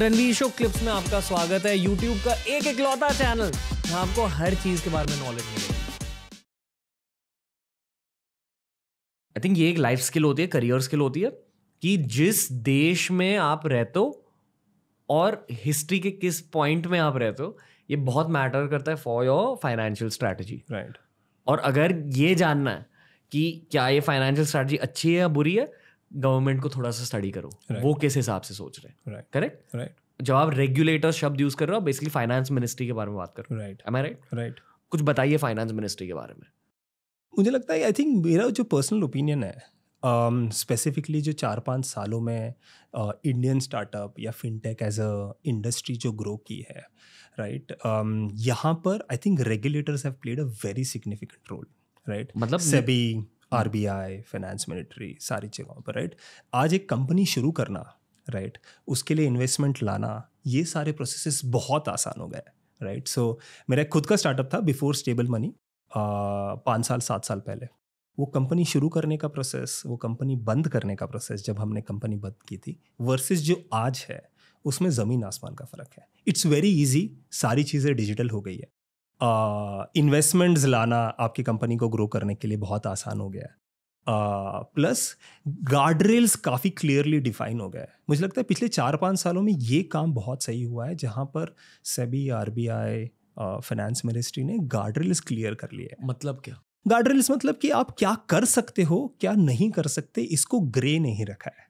Ranveer show clips में आपका स्वागत है यूट्यूब का एक इकलौता चैनल जहां आपको हर चीज के बारे में नॉलेज मिलेगी आई थिंक ये एक लाइफ स्किल होती है करियर स्किल होती है कि जिस देश में आप रहते हो और हिस्ट्री के किस पॉइंट में आप रहते हो ये बहुत मैटर करता है for your financial strategy right और अगर ये जानना है कि क्या ये फाइनेंशियल स्ट्रैटेजी अच्छी है या बुरी है गवर्नमेंट को थोड़ा सा स्टडी करो right. वो किस हिसाब से सोच रहे हैं करेक्ट राइट जब आप रेगुलेटर शब्द यूज कर रहे हो बेसिकली फाइनेंस मिनिस्ट्री के बारे में बात करो right am I right right कुछ बताइए फाइनेंस मिनिस्ट्री के बारे में मुझे लगता है आई थिंक मेरा जो पर्सनल ओपिनियन है स्पेसिफिकली um, जो चार पाँच सालों में इंडियन uh, स्टार्टअप या फिनटेक एज अ इंडस्ट्री जो ग्रो की है राइट right? um, यहाँ पर I think regulators have played a very significant role right मतलब SEBI R B I finance ministry सारी जगहों पर राइट आज एक कंपनी शुरू करना राइट उसके लिए इन्वेस्टमेंट लाना ये सारे प्रोसेसेस बहुत आसान हो गए राइट सो मेरा खुद का स्टार्टअप था बिफोर स्टेबल मनी पाँच साल सात साल पहले वो कंपनी शुरू करने का प्रोसेस वो कंपनी बंद करने का प्रोसेस जब हमने कंपनी बंद की थी वर्सेस जो आज है उसमें ज़मीन आसमान का फ़र्क है इट्स वेरी इजी सारी चीज़ें डिजिटल हो गई है इन्वेस्टमेंट्स uh, लाना आपकी कंपनी को ग्रो करने के लिए बहुत आसान हो गया है प्लस गार्ड रेल्स काफ़ी क्लियरली डिफाइन हो गया है मुझे लगता है पिछले चार पाँच सालों में ये काम बहुत सही हुआ है जहाँ पर सभी R B I finance ministry ने गार्ड रेल्स क्लियर कर लिए मतलब क्या गार्ड रेल्स मतलब कि आप क्या कर सकते हो क्या नहीं कर सकते इसको ग्रे नहीं रखा है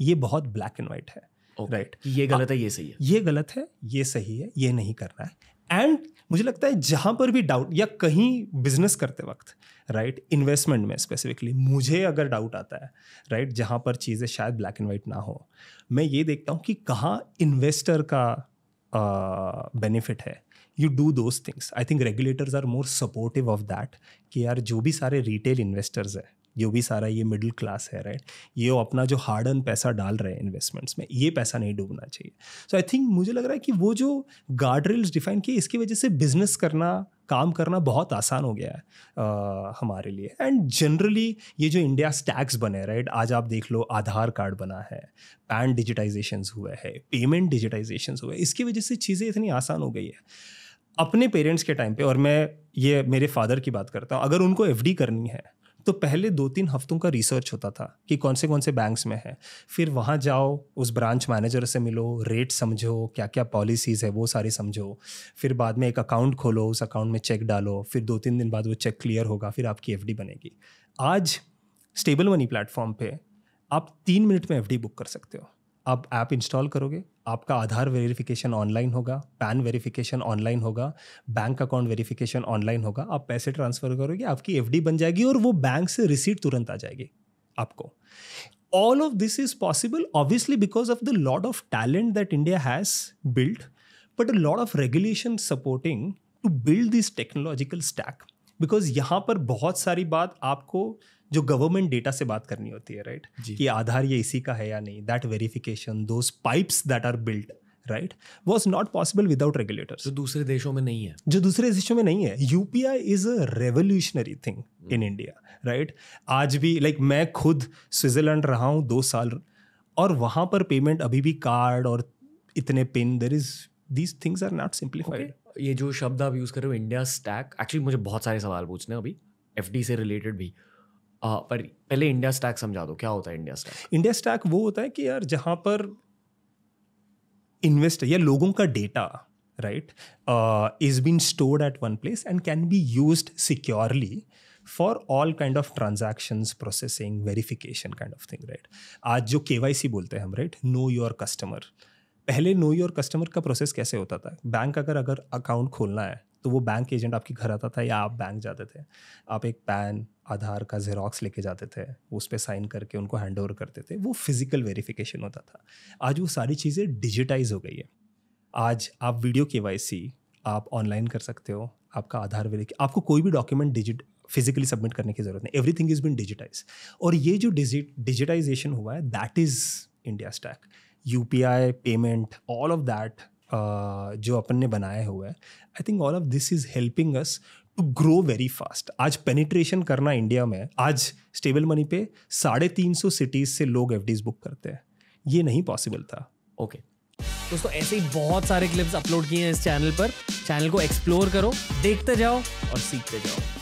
ये बहुत ब्लैक एंड वाइट है राइट okay. right. ये गलत आ, है ये सही है ये गलत है ये सही है ये नहीं करना है एंड मुझे लगता है जहाँ पर भी डाउट या कहीं बिजनेस करते वक्त राइट इन्वेस्टमेंट में स्पेसिफिकली मुझे अगर डाउट आता है राइट जहाँ पर चीज़ें शायद ब्लैक एंड वाइट ना हो मैं ये देखता हूँ कि कहाँ इन्वेस्टर का बेनिफिट है you do those things I think regulators are more supportive of that कि यार जो भी सारे रिटेल इन्वेस्टर्स हैं जो भी सारा ये मिडिल क्लास है राइट ये वो अपना जो हार्ड अर्न पैसा डाल रहे हैं इन्वेस्टमेंट्स में ये पैसा नहीं डूबना चाहिए सो आई थिंक मुझे लग रहा है कि वो जो गार्ड रेल्स डिफाइन किए इसकी वजह से बिजनेस करना काम करना बहुत आसान हो गया है आ, हमारे लिए एंड जनरली ये जो इंडिया स्टैक्स बने राइट आज आप देख लो आधार कार्ड बना है पैन डिजिटाइजेशन हुए है पेमेंट डिजिटाइजेशन हुए इसकी वजह से चीज़ें इतनी आसान हो गई है अपने पेरेंट्स के टाइम पे और मैं ये मेरे फादर की बात करता हूँ अगर उनको एफ करनी है तो पहले दो तीन हफ्तों का रिसर्च होता था कि कौन से कौन से बैंक्स में है फिर वहाँ जाओ उस ब्रांच मैनेजर से मिलो रेट समझो क्या क्या पॉलिसीज़ है वो सारी समझो फिर बाद में एक अकाउंट खोलो उस अकाउंट में चेक डालो फिर दो तीन दिन बाद वो चेक क्लियर होगा फिर आपकी एफ बनेगी आज स्टेबल मनी प्लेटफॉर्म पर आप तीन मिनट में एफ बुक कर सकते हो आप ऐप इंस्टॉल करोगे आपका आधार वेरिफिकेशन ऑनलाइन होगा पैन वेरिफिकेशन ऑनलाइन होगा बैंक अकाउंट वेरिफिकेशन ऑनलाइन होगा आप पैसे ट्रांसफ़र करोगे आपकी एफ बन जाएगी और वो बैंक से रिसीट तुरंत आ जाएगी आपको all of this is possible obviously because of the lot of talent that India has build but a lot of regulation supporting to build this technological stack because यहाँ पर बहुत सारी बात आपको जो गवर्नमेंट डेटा से बात करनी होती है राइट right? कि आधार ये इसी का है या नहीं दैट वेरिफिकेशन दो pipes that are built right was not possible without regulator जो दूसरे देशों में नहीं है जो दूसरे देशों में नहीं है UPI is a revolutionary thing in India right आज भी लाइक like, मैं खुद स्विट्जरलैंड रहा हूँ दो साल और वहाँ पर पेमेंट अभी भी कार्ड और इतने pin there is these things are not simplified ये जो शब्द आप यूज़ कर रहे हो इंडिया स्टैक एक्चुअली मुझे बहुत सारे सवाल पूछने हैं अभी एफ से रिलेटेड भी पर पहले इंडिया स्टैक समझा दो क्या होता है इंडिया स्टैक इंडिया स्टैक वो होता है कि यार जहाँ पर इन्वेस्ट या लोगों का data right is been stored at one place and can be use securely for all kind of transaction processing verification kind of thing right आज जो के वाई सी बोलते हैं हम राइट नो योर कस्टमर पहले know your customer का process कैसे होता था बैंक अगर अगर अकाउंट खोलना है तो वो बैंक एजेंट आपके घर आता था या आप बैंक जाते थे आप एक पैन आधार का जेरोक्स लेके जाते थे उस पर साइन करके उनको हैंड ओवर करते थे वो फिज़िकल वेरिफिकेशन होता था आज वो सारी चीज़ें डिजिटाइज हो गई है आज आप वीडियो के आप ऑनलाइन कर सकते हो आपका आधार वेरी आपको कोई भी डॉक्यूमेंट डिजिट फिजिकली सबमिट करने की जरूरत नहीं everything is been digitise और ये जो डिजिट डिजिटाइजेशन हुआ है that is India stack U P I payment all of that जो अपन ने बनाया हुआ है I think all of this is helping us to grow very fast आज पेनिट्रेशन करना इंडिया में आज स्टेबल मनी पे साढ़े तीन सौ सिटीज से लोग एफ बुक करते हैं ये नहीं पॉसिबल था ओके दोस्तों ऐसे ही बहुत सारे क्लिप्स अपलोड किए हैं इस चैनल पर चैनल को एक्सप्लोर करो देखते जाओ और सीखते जाओ